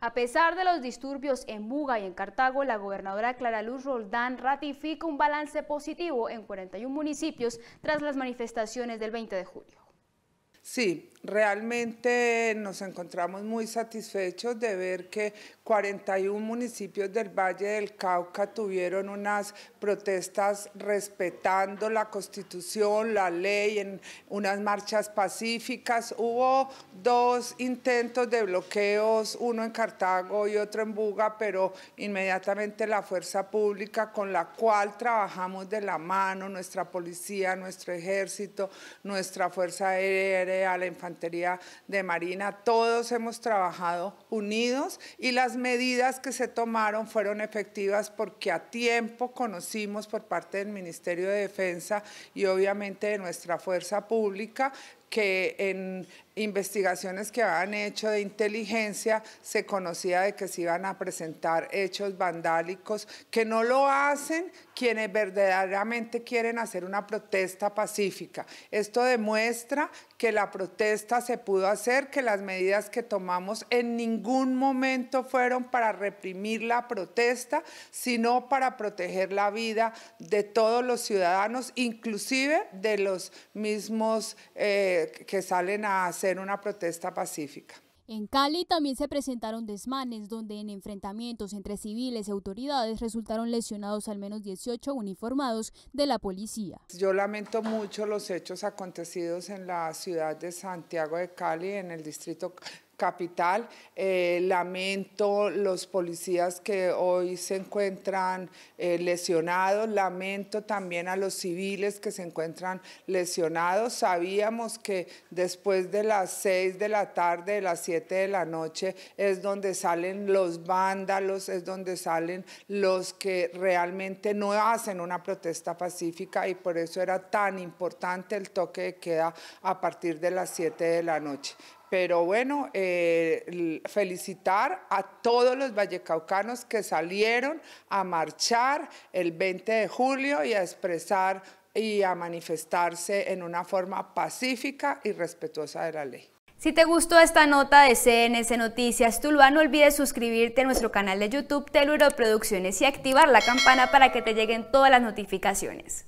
A pesar de los disturbios en Buga y en Cartago, la gobernadora Clara Luz Roldán ratifica un balance positivo en 41 municipios tras las manifestaciones del 20 de julio. Sí, Realmente nos encontramos muy satisfechos de ver que 41 municipios del Valle del Cauca tuvieron unas protestas respetando la constitución, la ley, en unas marchas pacíficas. Hubo dos intentos de bloqueos, uno en Cartago y otro en Buga, pero inmediatamente la fuerza pública con la cual trabajamos de la mano, nuestra policía, nuestro ejército, nuestra fuerza aérea, la infantería de Marina, todos hemos trabajado unidos y las medidas que se tomaron fueron efectivas porque a tiempo conocimos por parte del Ministerio de Defensa y obviamente de nuestra fuerza pública que en investigaciones que habían hecho de inteligencia se conocía de que se iban a presentar hechos vandálicos, que no lo hacen quienes verdaderamente quieren hacer una protesta pacífica. Esto demuestra que la protesta se pudo hacer, que las medidas que tomamos en ningún momento fueron para reprimir la protesta, sino para proteger la vida de todos los ciudadanos, inclusive de los mismos... Eh, que, salen a hacer una protesta pacífica. En Cali también se presentaron desmanes donde en enfrentamientos entre civiles y autoridades resultaron lesionados al menos 18 uniformados de la policía. Yo lamento mucho los hechos acontecidos en la ciudad de Santiago de Cali, en el distrito capital. Eh, lamento los policías que hoy se encuentran eh, lesionados, lamento también a los civiles que se encuentran lesionados. Sabíamos que después de las seis de la tarde, de las siete de la noche, es donde salen los vándalos, es donde salen los que realmente no hacen una protesta pacífica y por eso era tan importante el toque de queda a partir de las siete de la noche. Pero bueno, eh, felicitar a todos los vallecaucanos que salieron a marchar el 20 de julio y a expresar y a manifestarse en una forma pacífica y respetuosa de la ley. Si te gustó esta nota de CNS Noticias Tuluá, no olvides suscribirte a nuestro canal de YouTube Teluro Producciones y activar la campana para que te lleguen todas las notificaciones.